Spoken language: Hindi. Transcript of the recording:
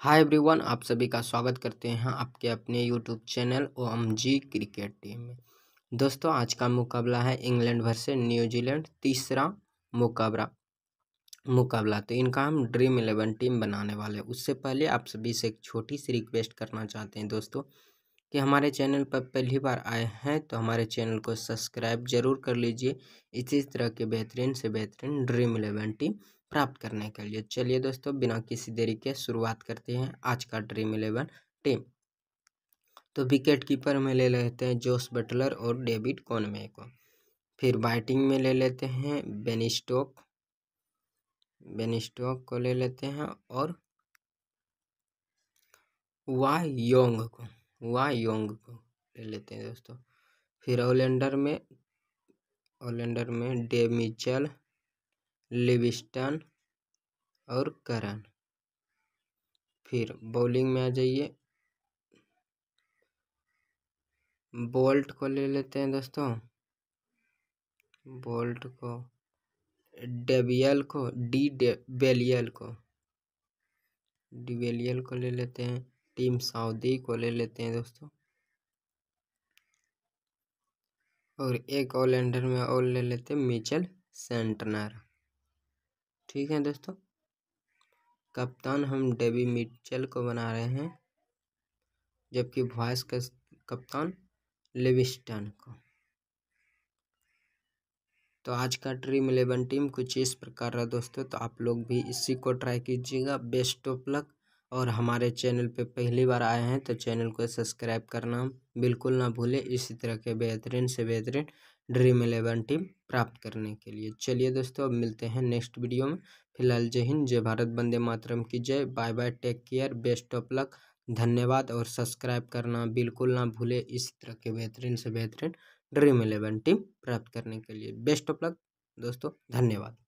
हाय एवरीवन आप सभी का स्वागत करते हैं आपके अपने YouTube channel O M G cricket team में दोस्तों आज का मुकाबला है इंग्लैंड वर्सेस न्यूजीलैंड तीसरा मुकाबला मुकाबला तो इनका हम ड्रीम इलेवन टीम बनाने वाले हैं उससे पहले आप सभी से एक छोटी सी रिक्वेस्ट करना चाहते हैं दोस्तों कि हमारे चैनल पर पहली बार आए हैं तो हमारे चैनल को सब्सक्राइब जरूर कर लीजिए इसी तरह के बेहतरीन से बेहतरीन ड्रीम इलेवन टीम प्राप्त करने के लिए चलिए दोस्तों बिना किसी देरी के शुरुआत करते हैं आज का ड्रीम इलेवन टीम तो विकेट कीपर में ले लेते हैं जोस बटलर और डेविड कॉनमे को फिर बैटिंग में ले लेते हैं बेनिस्टोक बेनिस्टोक को ले लेते हैं और वा योंग को वा योंग को ले लेते हैं दोस्तों फिर ऑलराउंडर में ऑलराउंडर में डे मिचल लिविस्टन और करन फिर बॉलिंग में आ जाइए बोल्ट को ले लेते हैं दोस्तों बोल्ट को डेबियल को डी बेलियल को डिबेलियल को ले लेते हैं टीम सऊदी को ले लेते हैं दोस्तों और एक ऑलराउंडर में ऑल ले लेते हैं मिचल सेंटनर ठीक है दोस्तों कप्तान हम डेबी मिचल को बना रहे हैं जबकि वॉइस कप्तान लिविस्टन को तो आज का ड्रीम इलेवन टीम कुछ इस प्रकार रहा दोस्तों तो आप लोग भी इसी को ट्राई कीजिएगा बेस्ट ऑफ लक और हमारे चैनल पे पहली बार आए हैं तो चैनल को सब्सक्राइब करना बिल्कुल ना भूलें इसी तरह के बेहतरीन से बेहतरीन ड्रीम इलेवन टीम प्राप्त करने के लिए चलिए दोस्तों अब मिलते हैं नेक्स्ट वीडियो में फिलहाल जय हिंद जय भारत बंदे मातरम की जय bye bye take care best of luck धन्यवाद और सब्सक्राइब करना बिल्कुल ना भूले इसी तरह के बेहतरीन से बेहतरीन ड्रीम इलेवन टीम प्राप्त करने के लिए बेस्ट ऑफ लक दोस्तों धन्यवाद